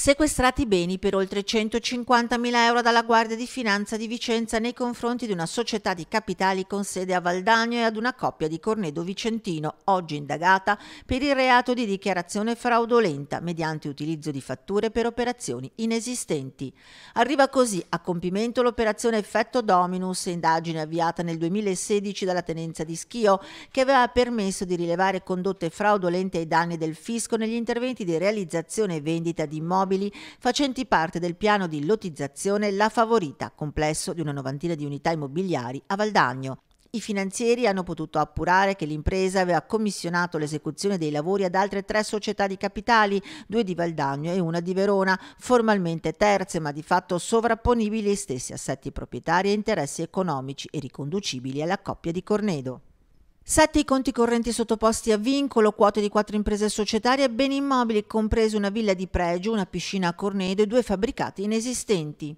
Sequestrati beni per oltre 150.000 euro dalla Guardia di Finanza di Vicenza nei confronti di una società di capitali con sede a Valdagno e ad una coppia di Cornedo Vicentino, oggi indagata per il reato di dichiarazione fraudolenta mediante utilizzo di fatture per operazioni inesistenti. Arriva così a compimento l'operazione Effetto Dominus, indagine avviata nel 2016 dalla tenenza di Schio, che aveva permesso di rilevare condotte fraudolente ai danni del fisco negli interventi di realizzazione e vendita di immobili mobili facenti parte del piano di lotizzazione La Favorita, complesso di una novantina di unità immobiliari a Valdagno, i finanzieri hanno potuto appurare che l'impresa aveva commissionato l'esecuzione dei lavori ad altre tre società di capitali, due di Valdagno e una di Verona, formalmente terze ma di fatto sovrapponibili ai stessi assetti proprietari e interessi economici e riconducibili alla coppia di Cornedo. Sette i conti correnti sottoposti a vincolo, quote di quattro imprese societarie, beni immobili, comprese una villa di pregio, una piscina a Cornedo e due fabbricati inesistenti.